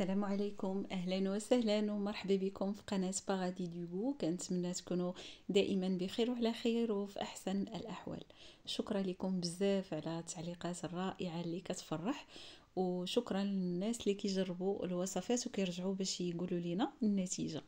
السلام عليكم اهلا وسهلا ومرحبا بكم في قناه باغادي ديبو كنتمنى تكونوا دائما بخير وعلى خير وفي احسن الاحوال شكرا لكم بزاف على التعليقات الرائعه اللي كتفرح وشكرا للناس اللي كيجربوا الوصفات وكيرجعوا باش يقولوا لنا النتيجه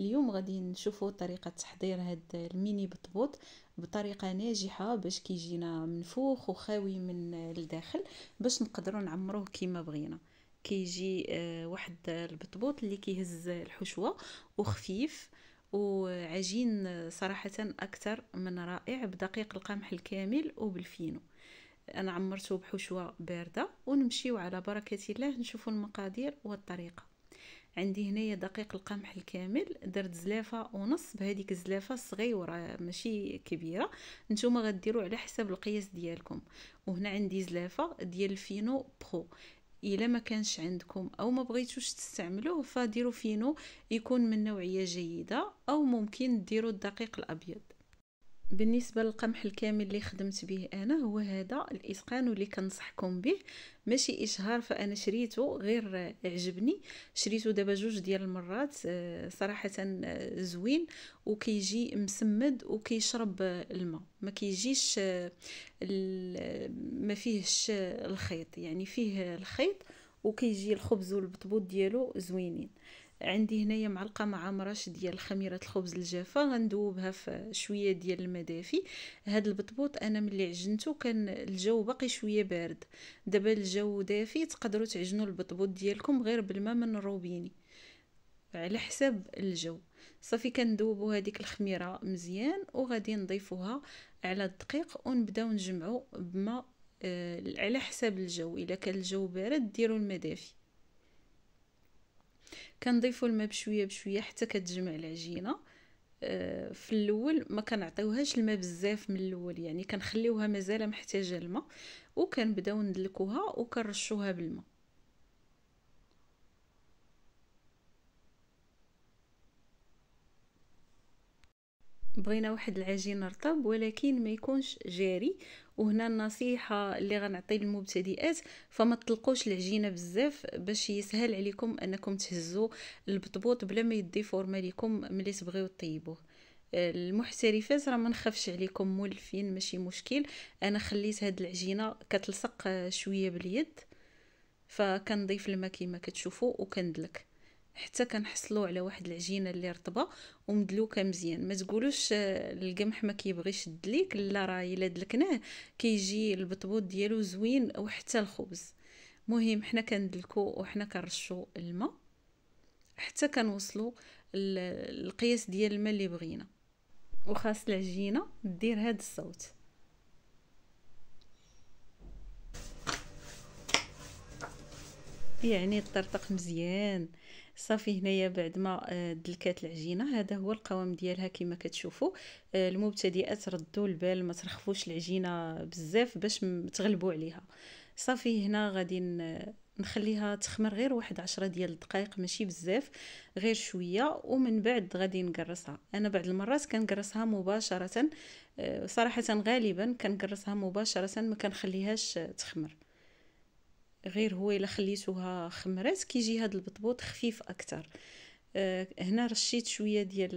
اليوم غادي نشوفوا طريقه تحضير هاد الميني بطبوط بطريقه ناجحه باش كيجينا منفوخ وخاوي من الداخل باش نقدروا نعمروه كيما بغينا كيجي آه، واحد البطبوط اللي كيهز الحشوه وخفيف وعجين صراحة أكثر من رائع بدقيق القمح الكامل وبالفينو أنا عمرته بحشوة باردة ونمشيو على بركة الله نشوفوا المقادير والطريقة عندي هنايا دقيق القمح الكامل درت زلافه ونص بهذيك الزلافه صغيره ماشي كبيره نتوما غديروا على حسب القياس ديالكم وهنا عندي زلافه ديال الفينو برو الا ما كانش عندكم او ما بغيتوش تستعملوه فديروا فينو يكون من نوعيه جيده او ممكن ديروا الدقيق الابيض بالنسبة للقمح الكامل اللي خدمت به أنا هو هذا الإتقان واللي كنصحكم به ماشي إشهار فأنا شريته غير عجبني شريته دابا جوج ديال المرات آه، صراحة آه، زوين وكيجي مسمد وكيشرب الماء ما كيجيش آه، ما فيهش الخيط يعني فيه الخيط وكيجي الخبز والبطبوط ديالو زوينين عندي هنايا معلقه مرش ديال خميره الخبز الجافه غندوبها في شويه ديال دافي هاد البطبوط انا ملي عجنته كان الجو باقي شويه بارد دابا الجو دافي تقدروا تعجنوا البطبوط ديالكم غير بالماء من الروبيني على حساب الجو صافي كندوبوا هذيك الخميره مزيان وغادي نضيفوها على الدقيق ونبداو نجمعوا بما آه، على حساب الجو الا كان الجو بارد ديروا المدافي كنضيفوا الماء بشويه بشويه حتى كتجمع العجينه آه، في الاول ما كنعطيوهاش الماء بزاف من الاول يعني كنخليوها مازال محتاجه الماء وكنبداو ندلكوها وكنرشوها بالماء بغينا واحد العجين رطب ولكن ما يكونش جاري وهنا النصيحه اللي غنعطي للمبتدئات فما تطلقوش العجينه بزاف باش يسهل عليكم انكم تهزوا البطبوط بلا ما يدي فورما ليكم ملي تبغيو طيبوه آه، المحترفات راه ما نخافش عليكم مولفين ماشي مشكل انا خليت هاد العجينه كتلصق شويه باليد فكنضيف الماء كما كتشوفوا وكندلك حتى كنحصلوا على واحد العجينه اللي رطبه ومدلوكه مزيان ما تقولوش آه، القمح ما كيبغيش الدليك لا راه الا دلكناه كيجي البطبوط ديالو زوين وحتى الخبز مهم حنا كندلكو وحنا كنرشو الماء حتى كنوصلوا القياس ديال الماء اللي بغينا وخاص العجينه دير هاد الصوت يعني طرطق مزيان صافي هنايا بعد ما آه، دلكات العجينه هذا هو القوام ديالها كما كتشوفوا آه، المبتدئات ردوا البال ما ترخفوش العجينه بزاف باش تغلبوا عليها صافي هنا غادي نخليها تخمر غير واحد عشرة ديال الدقائق ماشي بزاف غير شويه ومن بعد غادي نقرصها انا بعد المرات كنقرصها مباشره آه، صراحه غالبا كنقرصها مباشره ما كنخليهاش تخمر غير هو الا خليتوها خمرات كيجي هذا البطبوط خفيف اكثر أه هنا رشيت شويه ديال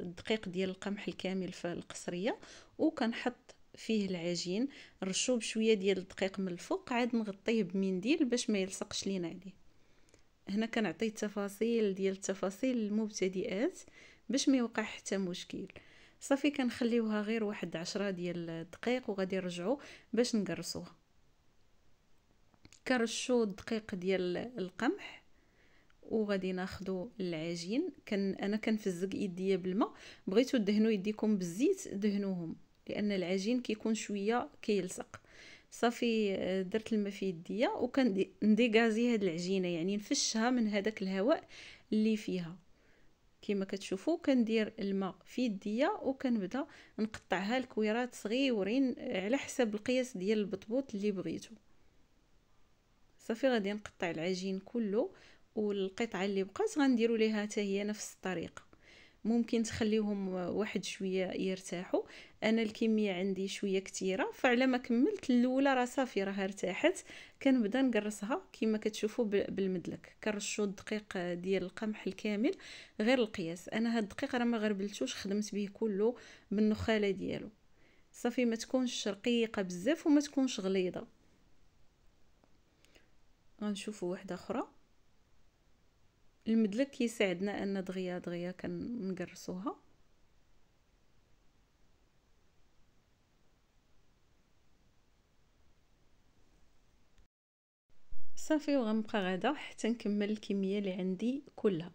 الدقيق ديال القمح الكامل في القصريه وكنحط فيه العجين نرشو بشويه ديال الدقيق من الفوق عاد نغطيه بمنديل باش ما يلصقش لينا عليه هنا كنعطي التفاصيل ديال التفاصيل للمبتدئات باش ما يوقع حتى مشكل صافي كنخليوها غير واحد عشرة ديال الدقيق وغادي نرجعو باش نقرصوها كرشو الدقيق ديال القمح وغادي ناخدو العجين كان انا كنفزق يديا بالماء بغيتو دهنو يديكم بالزيت دهنوهم لان العجين كيكون شويه كيلصق صافي آه، درت الماء في يديا وكنديغازي هاد العجينه يعني نفشها من هذاك الهواء اللي فيها كما كتشوفوا كندير الماء في يديا وكنبدا نقطعها لكويرات صغيورين على حسب القياس ديال البطبوط اللي بغيتو صافي غادي نقطع العجين كله والقطعه اللي بقات غنديروا ليها حتى هي نفس الطريقه ممكن تخليهم واحد شويه يرتاحوا انا الكميه عندي شويه كثيره فعلى ما كملت الاولى راه صافي راه ارتاحت كنبدا نقرصها كما كتشوفوا بالمدلك كنرشوا الدقيق ديال القمح الكامل غير القياس انا هاد الدقيق راه ما غربلتوش خدمت به كله بالنخاله ديالو صافي ما تكونش رقيقه بزاف وما تكونش غليظه غنشوفوا وحده اخرى المدلك كيساعدنا ان دغيا دغيا كنقرصوها صافي وغنبقى غادا حتى نكمل الكميه اللي عندي كلها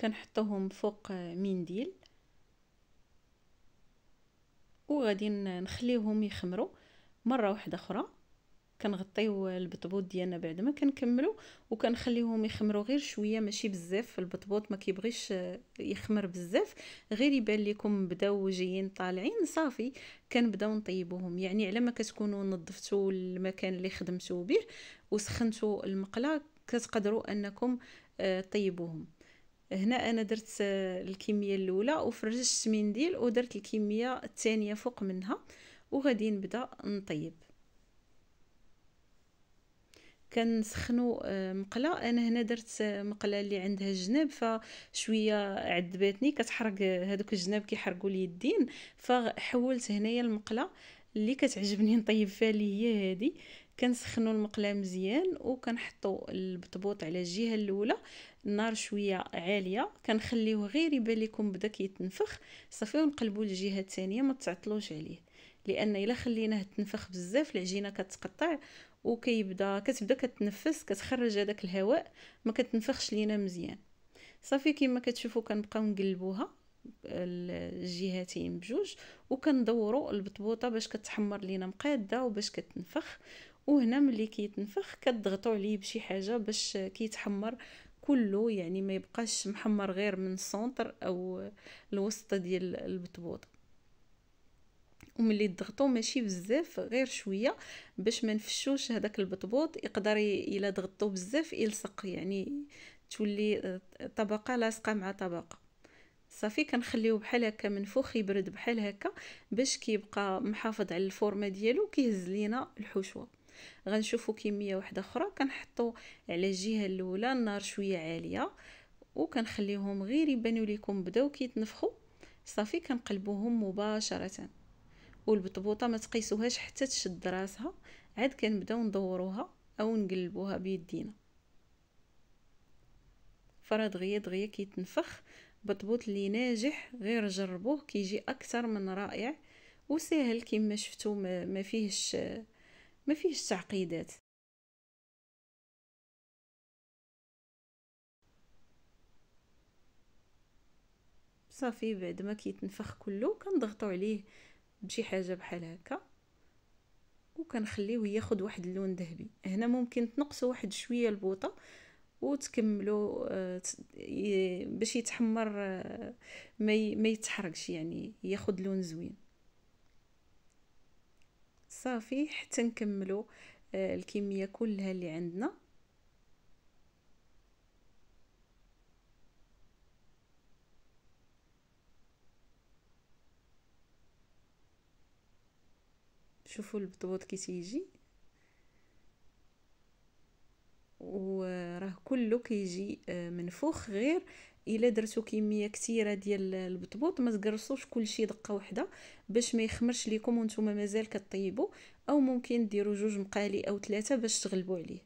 كنحطوهم فوق منديل وغادي نخليوهم يخمروا مره واحده اخرى كنغطيو البطبوط ديالنا بعد ما كنكملوا وكنخليهم يخمروا غير شويه ماشي بزاف البطبوط ما كيبغيش يخمر بزاف غير يبان لكم بداو جايين طالعين صافي كنبداو نطيبوهم يعني على ما كتكونوا نظفتوا المكان اللي خدمتو به وسخنتوا المقله كتقدروا انكم آه، طيبوهم هنا انا درت الكميه الاولى وفرجت السمنديل ودرت الكميه الثانيه فوق منها وغادي نبدا نطيب كنسخنو آه، مقله انا هنا درت آه، مقله اللي عندها الجناب فشويه عذباتني كتحرق آه، هذوك الجناب كيحرقوا لي اليدين فحولت هنايا المقله اللي كتعجبني نطيب فيها اللي هي هذه كنسخنوا المقله مزيان وكنحطوا البطبوط على الجهه الاولى النار شويه عاليه كنخليوه غير يبان لكم بدا كيتنفخ صافي ونقلبوا الجهه الثانيه ما تعطلوش عليه لان الا خليناه تنفخ بزاف العجينه كتقطع وكيبدا كتبدا كتنفس كتخرج هذاك الهواء ما كتنفخش لينا مزيان صافي كما كتشوفوا كنبقاو نقلبوها الجهتين بجوج وكندوروا البطبوطه باش كتحمر لينا مقاده وباش كتنفخ وهنا ملي كيتنفخ كتضغطوا عليه بشي حاجه باش كيتحمر كله يعني ما يبقاش محمر غير من السونتر او الوسط ديال البطبوط وملي تضغطوا ماشي بزاف غير شويه باش ما نفشوش هذاك البطبوط يقدر الا ضغطوا بزاف يلصق يعني تولي طبقه لاصقه مع طبقه صافي كنخليوه بحال هكا منفوخ يبرد بحال هكا باش كيبقى محافظ على الفورمه ديالو كيهز لينا الحشوه غنشوفوا كميه واحده اخرى كنحطوا على الجهه الاولى النار شويه عاليه وكنخليهم غير يبانوا لكم بداو كيتنفخوا صافي كنقلبوهم مباشره والبطبوطه ما تقيسوهاش حتى تشد راسها عاد كنبداو ندوروها او نقلبوها بيدينا فرا دغيا دغيا كيتنفخ بطبوط اللي ناجح غير جربوه كيجي اكثر من رائع وسهل كما شفتوا ما فيهش ما فيهش تعقيدات صافي بعد ما كيتنفخ كله كنضغطو عليه بشي حاجه بحال هكا وكنخليوه ياخد واحد اللون ذهبي هنا ممكن تنقصوا واحد شويه البوطه وتكملوا آه، باش يتحمر آه، ما يتحرقش يعني ياخد لون زوين صافي حتى نكملوا آه، الكميه كلها اللي عندنا شوفوا البطبوط كي تيجي وراه آه، كله كيجي آه، منفوخ غير الا درتو كميه كثيره ديال البطبوط ما تقرصوش كلشي دقه واحده باش ما يخمرش ليكم وانتم مازال كطيبوا او ممكن ديروا جوج مقالي او ثلاثه باش تغلبوا عليه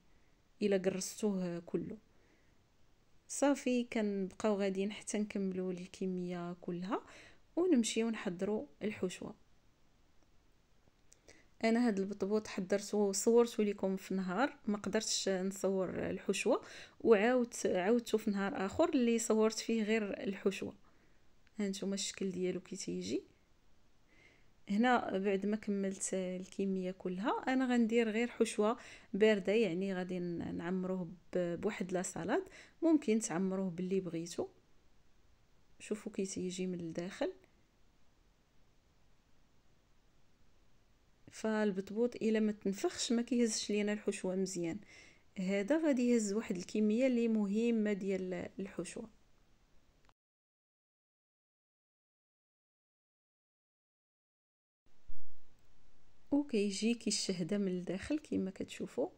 الا قرصتوه كله صافي كنبقاو غاديين حتى نكملوا الكميه كلها ونمشيو نحضروا الحشوه انا هاد البطبوط حضرته وصورته لكم في نهار ما قدرتش نصور الحشوه وعاودت عاودته في نهار اخر اللي صورت فيه غير الحشوه هانتوما الشكل ديالو كي تيجي هنا بعد ما كملت الكميه كلها انا غندير غير حشوه بارده يعني غادي نعمروه بواحد لا سلطه ممكن تعمروه باللي بغيتو شوفوا كي تيجي من الداخل فالبطبوط الا ما تنفخش ما كيهزش لينا الحشوه مزيان هذا غادي يهز واحد الكميه اللي مهمه ديال الحشوه وكيجي كيشهد من الداخل كما كتشوفوا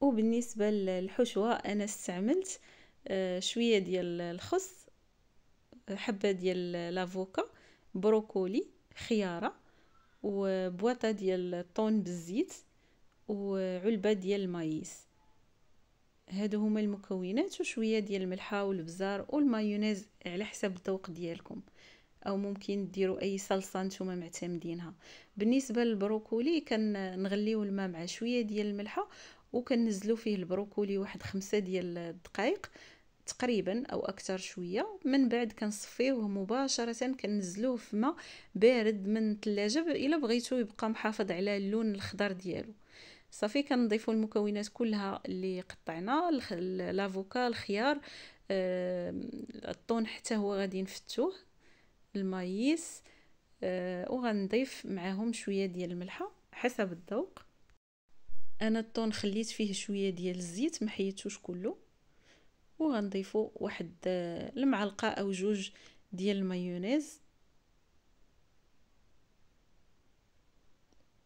وبالنسبه للحشوه انا استعملت آه، شويه ديال الخس حبه ديال لافوكا بروكولي خياره وبواطه ديال الطون بالزيت وعلبه ديال المايس هادو هما المكونات وشويه ديال الملحه والبزار والمايونيز على حسب الذوق ديالكم او ممكن ديروا اي صلصه نتوما معتمدينها بالنسبه للبروكولي كنغليو الماء مع شويه ديال الملحه وكنزلو فيه البروكولي واحد خمسة ديال الدقائق تقريبا او اكثر شويه من بعد كنصفيه مباشره كنزلوه في ماء بارد من الثلاجه الا بغيتو يبقى محافظ على اللون الخضر ديالو صافي كنضيفوا المكونات كلها اللي قطعنا لافوكا الخيار آه، الطون حتى هو غادي نفتوه المايس آه، وغنضيف معاهم شويه ديال الملحه حسب الذوق انا الطون خليت فيه شويه ديال الزيت ما حيدتوش كله وغنضيفو واحد آه، المعلقه او جوج ديال المايونيز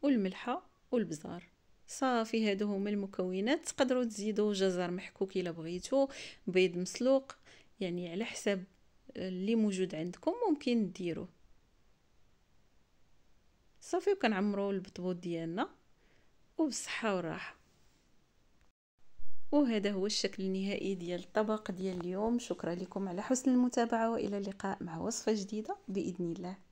والملحه والبزار صافي هادو هما المكونات تقدروا تزيدوا جزر محكوك الا بغيتو بيض مسلوق يعني على حسب آه، اللي موجود عندكم ممكن ديروه صافي وكنعمروا البطبوط ديالنا وبصحة وراحة وهذا هو الشكل النهائي ديال الطبق ديال اليوم شكرا لكم على حسن المتابعة وإلى اللقاء مع وصفة جديدة بإذن الله